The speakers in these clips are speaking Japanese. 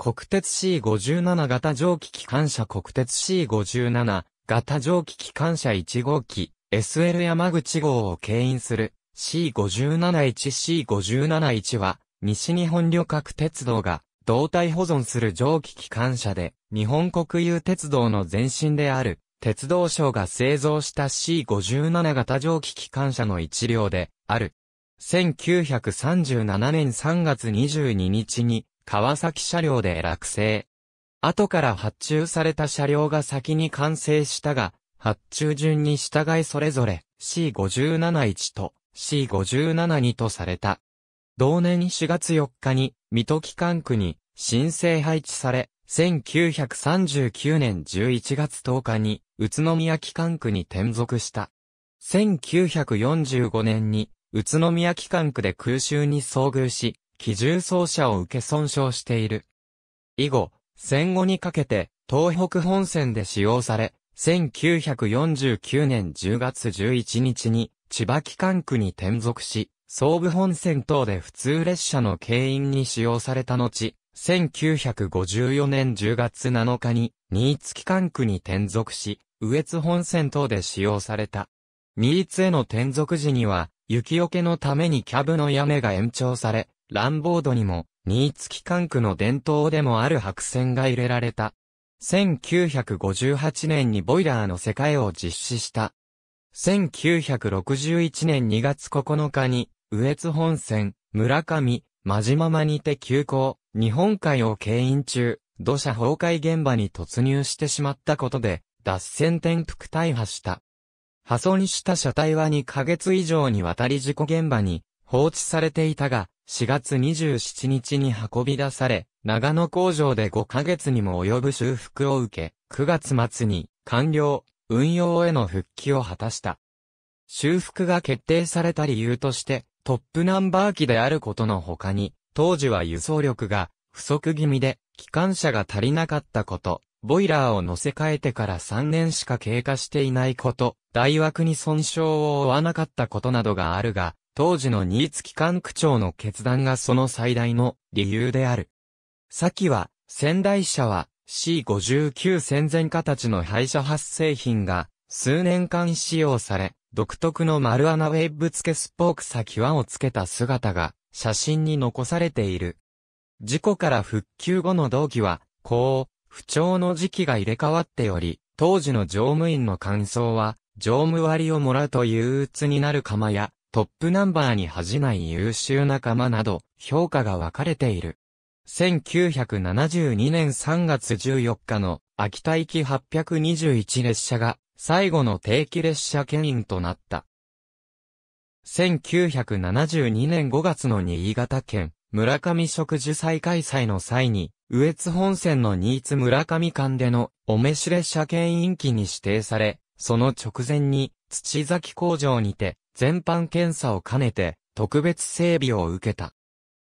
国鉄 C57 型蒸気機関車国鉄 C57 型蒸気機関車1号機 SL 山口号を牽引する C571C571 は西日本旅客鉄道が胴体保存する蒸気機関車で日本国有鉄道の前身である鉄道省が製造した C57 型蒸気機関車の一両である1937年3月22日に川崎車両で落成。後から発注された車両が先に完成したが、発注順に従いそれぞれ C571 と C572 とされた。同年4月4日に、水戸機関区に申請配置され、1939年11月10日に宇都宮機関区に転属した。1945年に宇都宮機関区で空襲に遭遇し、機銃奏者を受け損傷している。以後、戦後にかけて、東北本線で使用され、1949年10月11日に、千葉機関区に転属し、総武本線等で普通列車の経員に使用された後、1954年10月7日に、新津機関区に転属し、上津本線等で使用された。新津への転属時には、雪よけのためにキャブの屋根が延長され、ランボードにも、新月管区の伝統でもある白線が入れられた。1958年にボイラーの世界を実施した。1961年2月9日に、羽越本線、村上、真島間にて急行、日本海を経引中、土砂崩壊現場に突入してしまったことで、脱線転覆大破した。破損した車体は2ヶ月以上にわたり事故現場に放置されていたが、4月27日に運び出され、長野工場で5ヶ月にも及ぶ修復を受け、9月末に完了、運用への復帰を果たした。修復が決定された理由として、トップナンバー機であることの他に、当時は輸送力が不足気味で、機関車が足りなかったこと、ボイラーを乗せ替えてから3年しか経過していないこと、大枠に損傷を負わなかったことなどがあるが、当時の新津機関区長の決断がその最大の理由である。先は、仙台社は C59 戦前形の廃車発製品が数年間使用され、独特の丸穴ウェブ付けスポーク先輪をつけた姿が写真に残されている。事故から復旧後の同期は、こう、不調の時期が入れ替わっており、当時の乗務員の感想は、乗務割をもらうという鬱になる釜や、トップナンバーに恥じない優秀仲間など、評価が分かれている。1972年3月14日の秋田行き821列車が最後の定期列車牽引となった。1972年5月の新潟県村上植樹祭開催の際に、上越本線の新津村上間でのお召し列車牽引機に指定され、その直前に土崎工場にて全般検査を兼ねて、特別整備を受けた。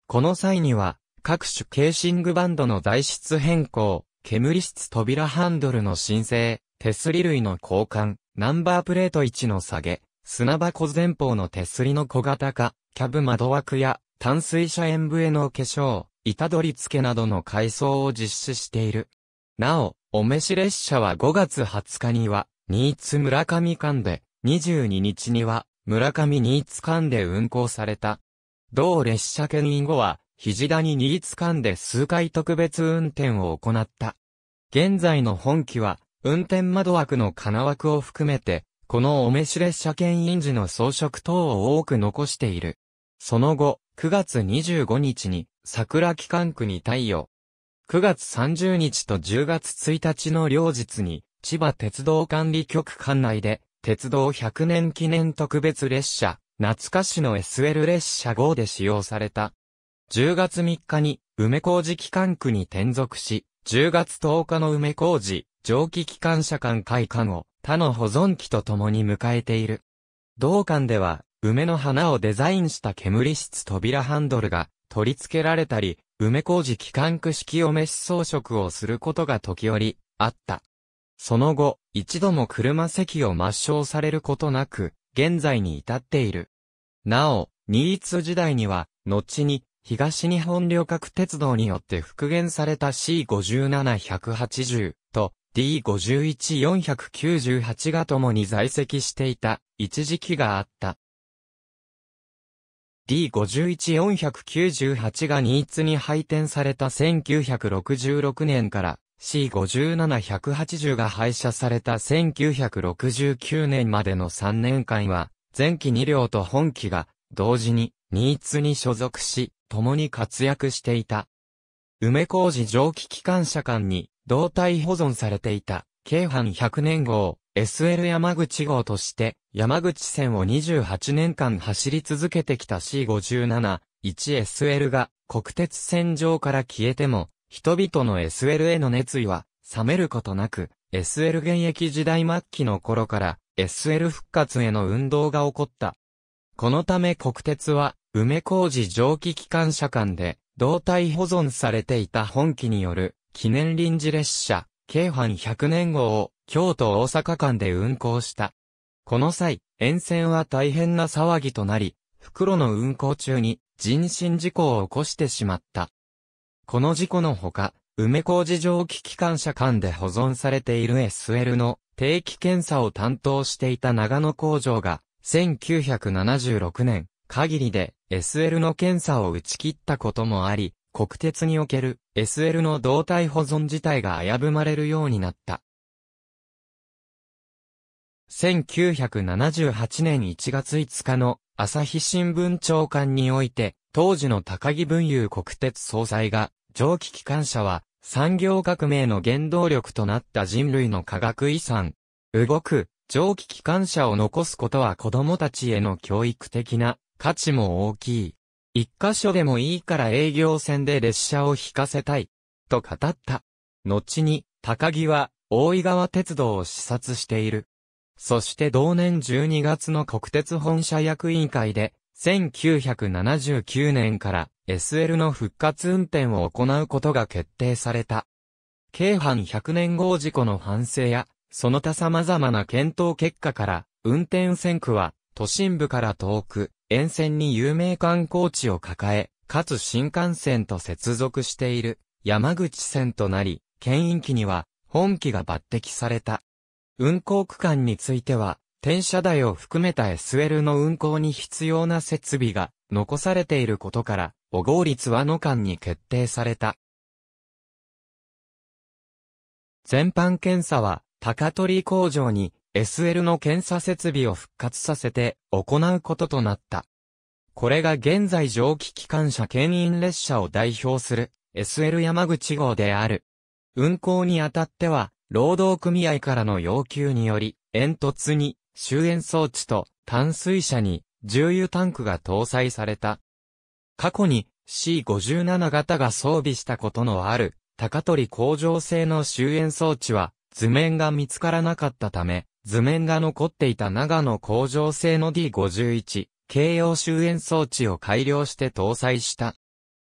この際には、各種ケーシングバンドの材質変更、煙室扉ハンドルの申請、手すり類の交換、ナンバープレート位置の下げ、砂箱前方の手すりの小型化、キャブ窓枠や、淡水車塩への化粧、板取り付けなどの改装を実施している。なお、お召し列車は5月20日には、新津村上間で、22日には、村上新津間で運行された。同列車牽引後は、肘田に新津間で数回特別運転を行った。現在の本機は、運転窓枠の金枠を含めて、このお召し列車牽引時の装飾等を多く残している。その後、9月25日に、桜機関区に対応。9月30日と10月1日の両日に、千葉鉄道管理局管内で、鉄道100年記念特別列車、懐かしの SL 列車号で使用された。10月3日に梅小路機関区に転属し、10月10日の梅小路、蒸気機関車間開館を他の保存期と共に迎えている。同館では、梅の花をデザインした煙室扉ハンドルが取り付けられたり、梅小路機関区式お召し装飾をすることが時折あった。その後、一度も車席を抹消されることなく、現在に至っている。なお、ニーツ時代には、後に、東日本旅客鉄道によって復元された C57180 と D51498 が共に在籍していた一時期があった。D51498 がニーツに配点された1966年から C57180 が廃車された1969年までの3年間は、前期2両と本期が、同時に、ニーツに所属し、共に活躍していた。梅工事蒸気機関車間に、胴体保存されていた、京阪100年号、SL 山口号として、山口線を28年間走り続けてきた C57-1SL が、国鉄線上から消えても、人々の SL への熱意は冷めることなく、SL 現役時代末期の頃から SL 復活への運動が起こった。このため国鉄は、梅工事蒸気機関車間で、胴体保存されていた本機による記念臨時列車、京阪100年号を京都大阪間で運行した。この際、沿線は大変な騒ぎとなり、袋の運行中に人身事故を起こしてしまった。この事故のほか、梅工事蒸気機関車間で保存されている SL の定期検査を担当していた長野工場が、1976年限りで SL の検査を打ち切ったこともあり、国鉄における SL の動態保存自体が危ぶまれるようになった。1978年1月5日の朝日新聞長官において、当時の高木文雄国鉄総裁が蒸気機関車は、産業革命の原動力となった人類の科学遺産。動く、蒸気機関車を残すことは子供たちへの教育的な価値も大きい。一箇所でもいいから営業線で列車を引かせたい。と語った。後に、高木は、大井川鉄道を視察している。そして同年12月の国鉄本社役員会で、1979年から SL の復活運転を行うことが決定された。京阪100年号事故の反省や、その他様々な検討結果から、運転線区は、都心部から遠く、沿線に有名観光地を抱え、かつ新幹線と接続している、山口線となり、県機には、本機が抜擢された。運行区間については、転車台を含めた SL の運行に必要な設備が残されていることから、お号率和の間に決定された。全般検査は、高取工場に SL の検査設備を復活させて行うこととなった。これが現在蒸気機関車牽引列車を代表する SL 山口号である。運行にあたっては、労働組合からの要求により、煙突に終焉装置と淡水車に重油タンクが搭載された。過去に C57 型が装備したことのある高取工場製の終焉装置は図面が見つからなかったため、図面が残っていた長野工場製の D51 軽用終焉装置を改良して搭載した。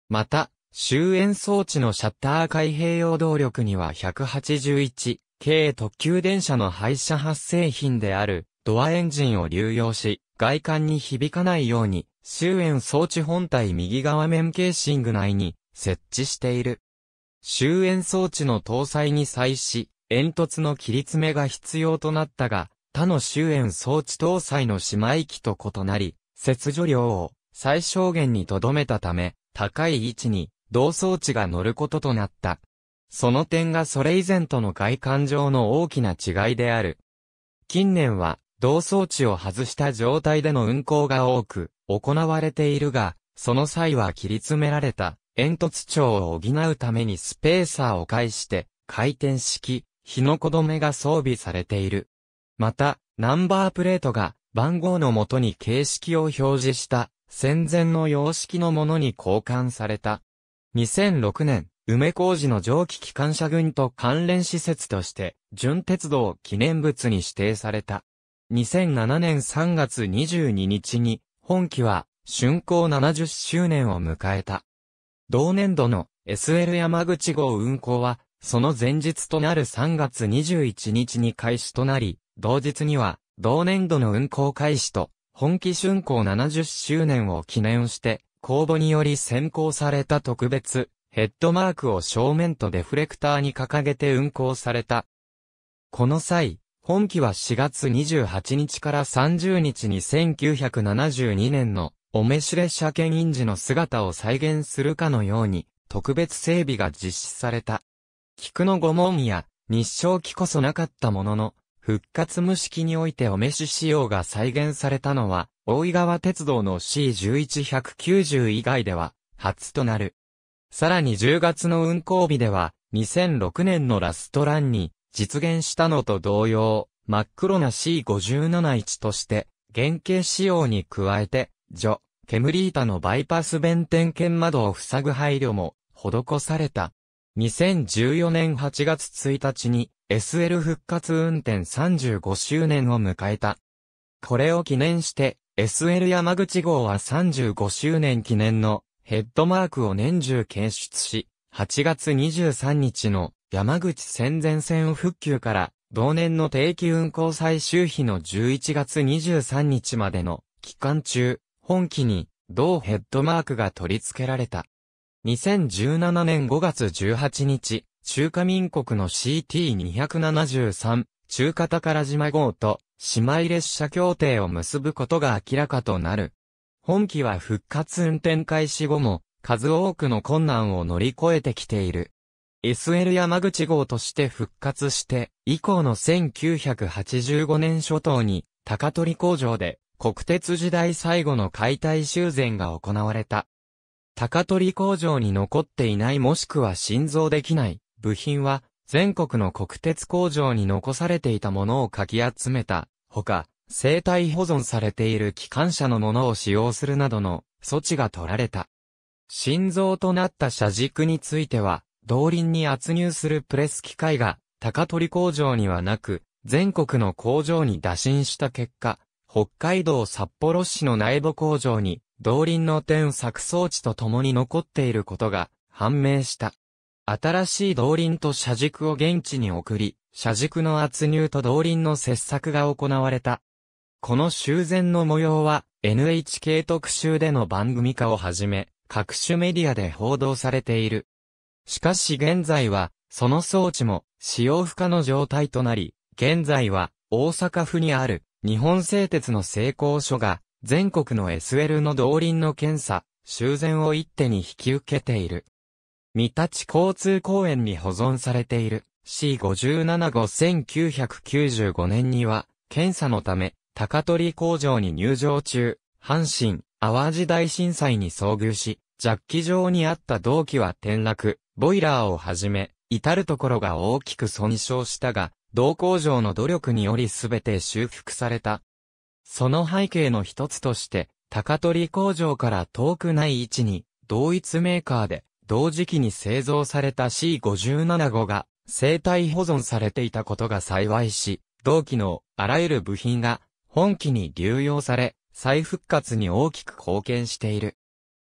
また、終焉装置のシャッター開閉用動力には181、軽特急電車の廃車発生品である、ドアエンジンを流用し、外観に響かないように、周縁装置本体右側面ケーシング内に設置している。周縁装置の搭載に際し、煙突の切り詰めが必要となったが、他の周縁装置搭載の姉妹機と異なり、切除量を最小限に留めたため、高い位置に同装置が乗ることとなった。その点がそれ以前との外観上の大きな違いである。近年は同装置を外した状態での運行が多く、行われているが、その際は切り詰められた、煙突長を補うためにスペーサーを介して、回転式、日の子止めが装備されている。また、ナンバープレートが、番号のもとに形式を表示した、戦前の様式のものに交換された。2006年、梅工事の蒸気機関車群と関連施設として、純鉄道記念物に指定された。2007年3月22日に、本機は、竣工70周年を迎えた。同年度の SL 山口号運行は、その前日となる3月21日に開始となり、同日には、同年度の運行開始と、本機竣工70周年を記念して、公募により先行された特別、ヘッドマークを正面とデフレクターに掲げて運行された。この際、本期は4月28日から30日に1972年のお召し列車検印時の姿を再現するかのように特別整備が実施された。菊の御門や日照期こそなかったものの、復活無式においてお召し仕様が再現されたのは、大井川鉄道の C11190 以外では初となる。さらに10月の運行日では、2006年のラストランに、実現したのと同様、真っ黒な C57-1 として、原型仕様に加えて、除、煙板のバイパス弁点検窓を塞ぐ配慮も、施された。2014年8月1日に、SL 復活運転35周年を迎えた。これを記念して、SL 山口号は35周年記念のヘッドマークを年中検出し、8月23日の山口戦前線復旧から同年の定期運行最終日の11月23日までの期間中、本機に同ヘッドマークが取り付けられた。2017年5月18日、中華民国の CT273、中華宝島号と姉妹列車協定を結ぶことが明らかとなる。本機は復活運転開始後も、数多くの困難を乗り越えてきている。SL 山口号として復活して、以降の1985年初頭に、高取工場で、国鉄時代最後の解体修繕が行われた。高取工場に残っていないもしくは新造できない部品は、全国の国鉄工場に残されていたものをかき集めた、ほか、生体保存されている機関車のものを使用するなどの措置が取られた。心臓となった車軸については、動輪に圧入するプレス機械が高取工場にはなく、全国の工場に打診した結果、北海道札幌市の内部工場に、動輪の点作装置と共に残っていることが判明した。新しい動輪と車軸を現地に送り、車軸の圧入と動輪の切削が行われた。この修繕の模様は NHK 特集での番組化をはじめ、各種メディアで報道されている。しかし現在は、その装置も使用不可の状態となり、現在は大阪府にある日本製鉄の成功所が全国の SL の動輪の検査、修繕を一手に引き受けている。三立交通公園に保存されている C57 号1995年には、検査のため、高取工場に入場中、阪神、淡路大震災に遭遇し、ジャッキ場にあった同期は転落、ボイラーをはじめ、至るところが大きく損傷したが、同工場の努力によりすべて修復された。その背景の一つとして、高取工場から遠くない位置に、同一メーカーで、同時期に製造された C57 号が、生体保存されていたことが幸いし、同期のあらゆる部品が、本機に流用され、再復活に大きく貢献している。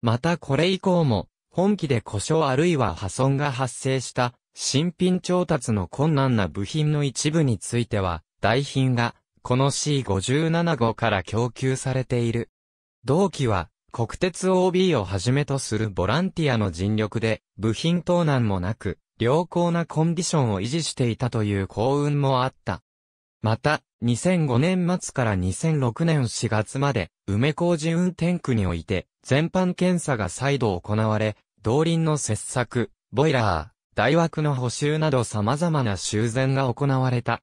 またこれ以降も、本機で故障あるいは破損が発生した新品調達の困難な部品の一部については、代品がこの C57 号から供給されている。同機は国鉄 OB をはじめとするボランティアの尽力で部品盗難もなく良好なコンディションを維持していたという幸運もあった。また、2005年末から2006年4月まで、梅工事運転区において、全般検査が再度行われ、動輪の切削、ボイラー、大枠の補修など様々な修繕が行われた。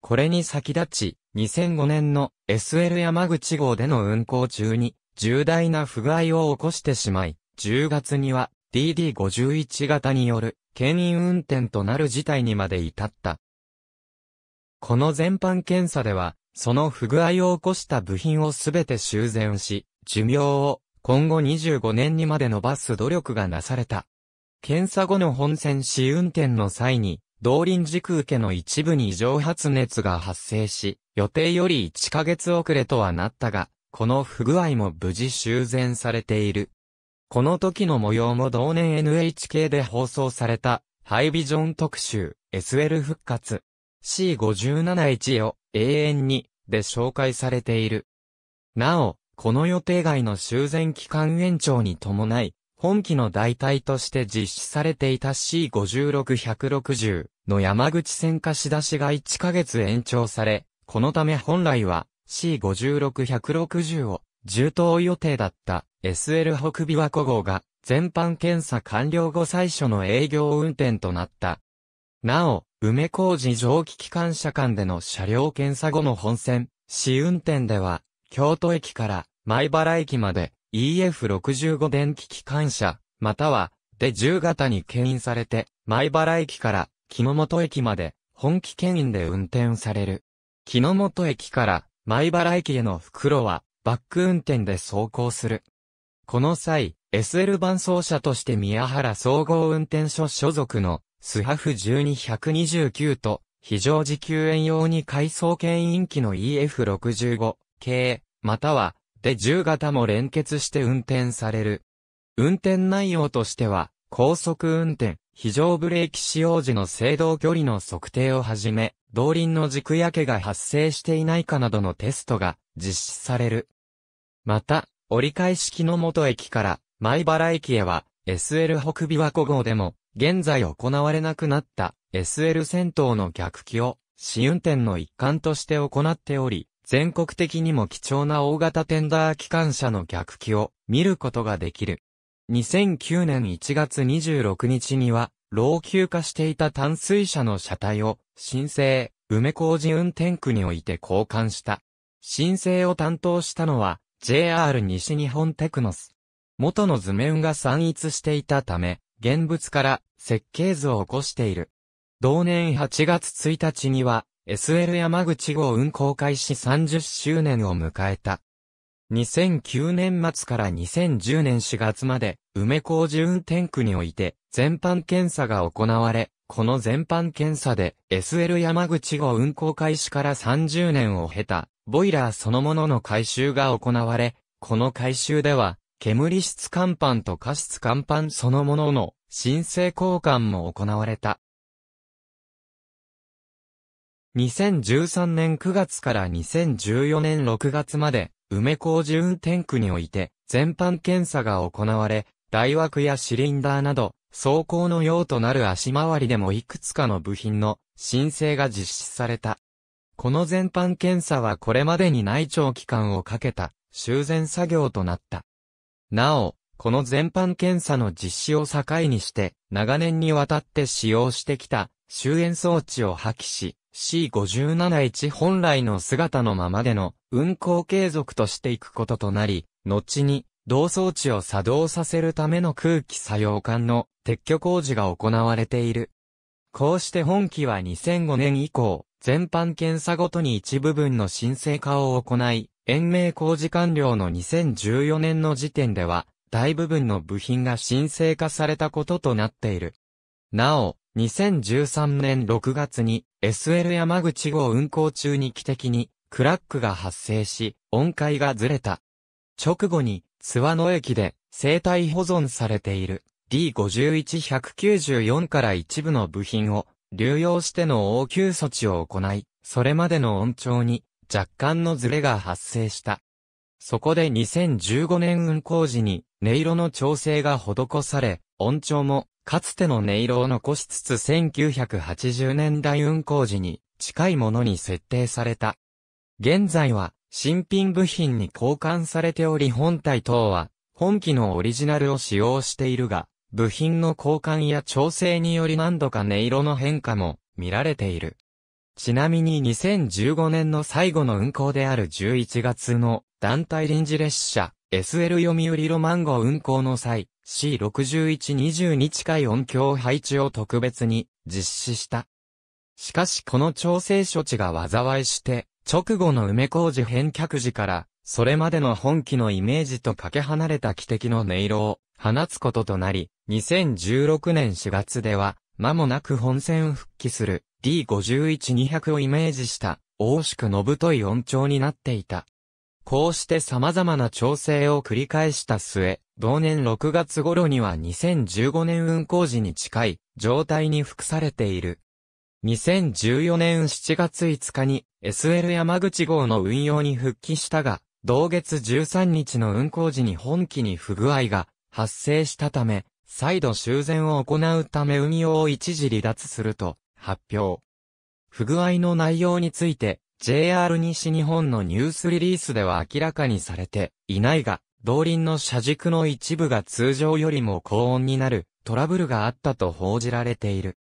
これに先立ち、2005年の SL 山口号での運行中に、重大な不具合を起こしてしまい、10月には DD51 型による、牽引運転となる事態にまで至った。この全般検査では、その不具合を起こした部品をすべて修繕し、寿命を今後25年にまで伸ばす努力がなされた。検査後の本線試運転の際に、動輪軸受けの一部に異常発熱が発生し、予定より1ヶ月遅れとはなったが、この不具合も無事修繕されている。この時の模様も同年 NHK で放送された、ハイビジョン特集、SL 復活。C571 を永遠にで紹介されている。なお、この予定外の修繕期間延長に伴い、本機の代替として実施されていた C56160 の山口線貸し出しが1ヶ月延長され、このため本来は C56160 を重当予定だった SL 北琵琶湖号が全般検査完了後最初の営業運転となった。なお、梅小路蒸気機関車間での車両検査後の本線、試運転では、京都駅から前原駅まで EF65 電気機関車、または、で10型に牽引されて、前原駅から木本駅まで本気牽引で運転される。木本駅から前原駅への袋はバック運転で走行する。この際、SL 伴走者として宮原総合運転所所属のスハフ12129と、非常時救援用に改装牽引機の EF65 系、または、で10型も連結して運転される。運転内容としては、高速運転、非常ブレーキ使用時の制動距離の測定をはじめ、動輪の軸やけが発生していないかなどのテストが実施される。また、折り返し機の元駅から、前原駅へは、SL 北琵琶湖号でも、現在行われなくなった SL 戦闘の逆機を試運転の一環として行っており、全国的にも貴重な大型テンダー機関車の逆機を見ることができる。2009年1月26日には、老朽化していた淡水車の車体を、新生、梅工事運転区において交換した。申請を担当したのは、JR 西日本テクノス。元の図面が散逸していたため、現物から設計図を起こしている。同年8月1日には SL 山口号運行開始30周年を迎えた。2009年末から2010年4月まで梅工事運転区において全般検査が行われ、この全般検査で SL 山口号運行開始から30年を経たボイラーそのものの改修が行われ、この改修では煙質乾板と加湿乾板そのものの申請交換も行われた。2013年9月から2014年6月まで、梅工事運転区において、全般検査が行われ、大枠やシリンダーなど、走行の用となる足回りでもいくつかの部品の申請が実施された。この全般検査はこれまでに内調期間をかけた修繕作業となった。なお、この全般検査の実施を境にして、長年にわたって使用してきた、終焉装置を破棄し、C571 本来の姿のままでの運行継続としていくこととなり、後に同装置を作動させるための空気作用管の撤去工事が行われている。こうして本機は2005年以降、全般検査ごとに一部分の申請化を行い、延命工事完了の2014年の時点では、大部分の部品が申請化されたこととなっている。なお、2013年6月に SL 山口号運行中に機的にクラックが発生し、音階がずれた。直後に、諏訪野駅で生体保存されている D51194 から一部の部品を流用しての応急措置を行い、それまでの音調に若干のズレが発生した。そこで2015年運行時に音色の調整が施され、音調もかつての音色を残しつつ1980年代運行時に近いものに設定された。現在は新品部品に交換されており本体等は本機のオリジナルを使用しているが、部品の交換や調整により何度か音色の変化も見られている。ちなみに2015年の最後の運行である11月の団体臨時列車 SL 読売ロマン号運行の際 C6122 近い音響配置を特別に実施した。しかしこの調整処置が災いして直後の梅工事返却時からそれまでの本機のイメージとかけ離れた汽笛の音色を放つこととなり、2016年4月では、間もなく本線復帰する D51-200 をイメージした、大しくの太い音調になっていた。こうして様々な調整を繰り返した末、同年6月頃には2015年運行時に近い状態に服されている。2014年7月5日に SL 山口号の運用に復帰したが、同月13日の運行時に本機に不具合が発生したため、再度修繕を行うため運用を一時離脱すると発表。不具合の内容について、JR 西日本のニュースリリースでは明らかにされていないが、動輪の車軸の一部が通常よりも高温になるトラブルがあったと報じられている。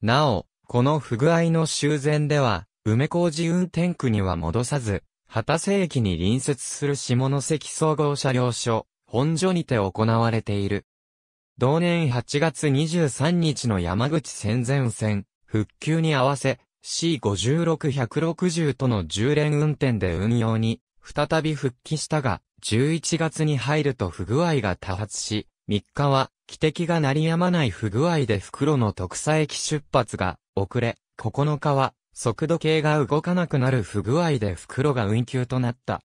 なお、この不具合の修繕では、梅小路運転区には戻さず、畑瀬駅に隣接する下関総合車両所、本所にて行われている。同年8月23日の山口戦前線、復旧に合わせ、C56-160 との10連運転で運用に、再び復帰したが、11月に入ると不具合が多発し、3日は、汽笛が鳴り止まない不具合で袋の特佐駅出発が遅れ、9日は、速度計が動かなくなる不具合で袋が運休となった。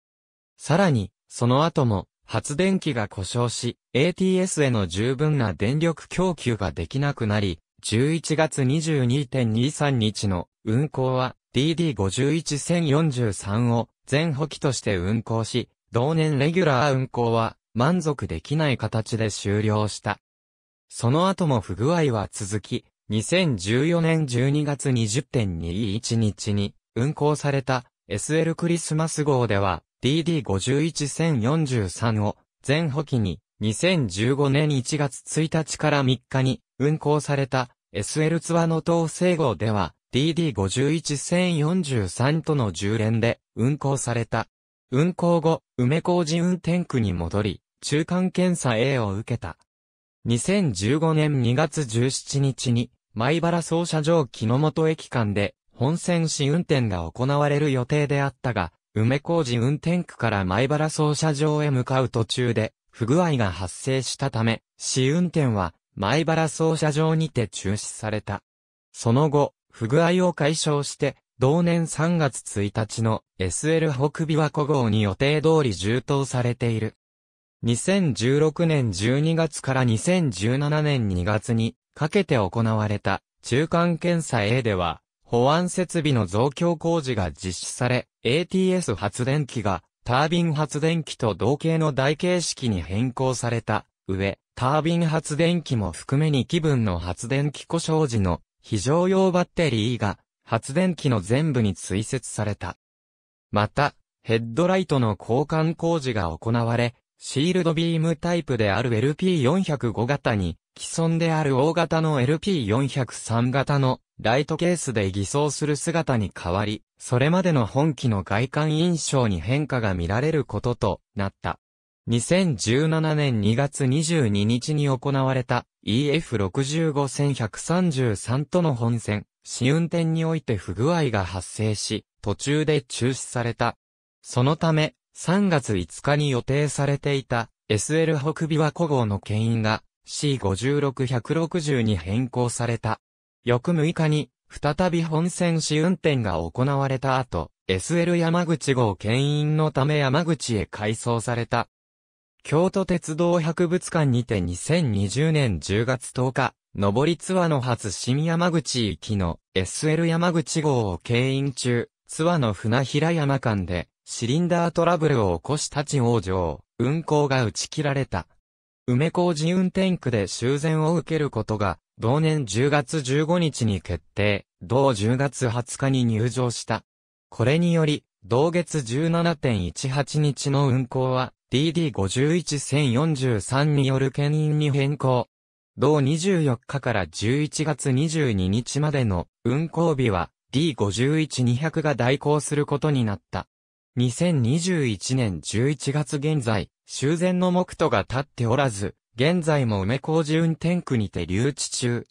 さらに、その後も、発電機が故障し、ATS への十分な電力供給ができなくなり、11月22.23日の運行は DD51043 を全補機として運行し、同年レギュラー運行は満足できない形で終了した。その後も不具合は続き、2014年12月20.21日に運行された SL クリスマス号では DD51043 を、全補機に、2015年1月1日から3日に、運行された、SL ツアの統制号では、DD51043 との10連で、運行された。運行後、梅工事運転区に戻り、中間検査 A を受けた。2015年2月17日に、米原総車場木の本駅間で、本線試運転が行われる予定であったが、梅小路運転区から前原操車場へ向かう途中で、不具合が発生したため、試運転は前原操車場にて中止された。その後、不具合を解消して、同年3月1日の SL 北琵琶湖号に予定通り充当されている。2016年12月から2017年2月にかけて行われた中間検査 A では保安設備の増強工事が実施され、ATS 発電機がタービン発電機と同型の台形式に変更された上、タービン発電機も含め2気分の発電機故障時の非常用バッテリーが発電機の全部に追設された。また、ヘッドライトの交換工事が行われ、シールドビームタイプである LP405 型に、既存である大型の LP403 型のライトケースで偽装する姿に変わり、それまでの本機の外観印象に変化が見られることとなった。2017年2月22日に行われた EF65 133との本戦、試運転において不具合が発生し、途中で中止された。そのため、3月5日に予定されていた SL 北琵琶湖号の牽引が C56160 に変更された。翌6日に、再び本線試運転が行われた後、SL 山口号牽引のため山口へ改装された。京都鉄道博物館にて2020年10月10日、上りツアーの初新山口行きの SL 山口号を牽引中、ツアーの船平山間で、シリンダートラブルを起こした地往生、運行が打ち切られた。梅小事運転区で修繕を受けることが同年10月15日に決定、同10月20日に入場した。これにより、同月17.18日の運行は DD51043 による牽引に変更。同24日から11月22日までの運行日は D51200 が代行することになった。2021年11月現在、修繕の目途が立っておらず、現在も梅工事運転区にて留置中。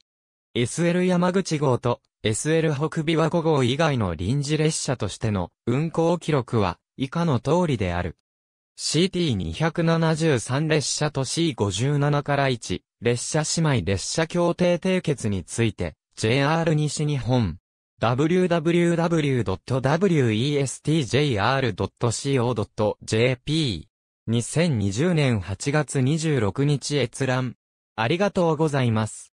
SL 山口号と SL 北琵琶湖号以外の臨時列車としての運行記録は以下の通りである。CT273 列車と C57 から1列車姉妹列車協定締結について JR 西日本 www.westjr.co.jp 2020年8月26日閲覧。ありがとうございます。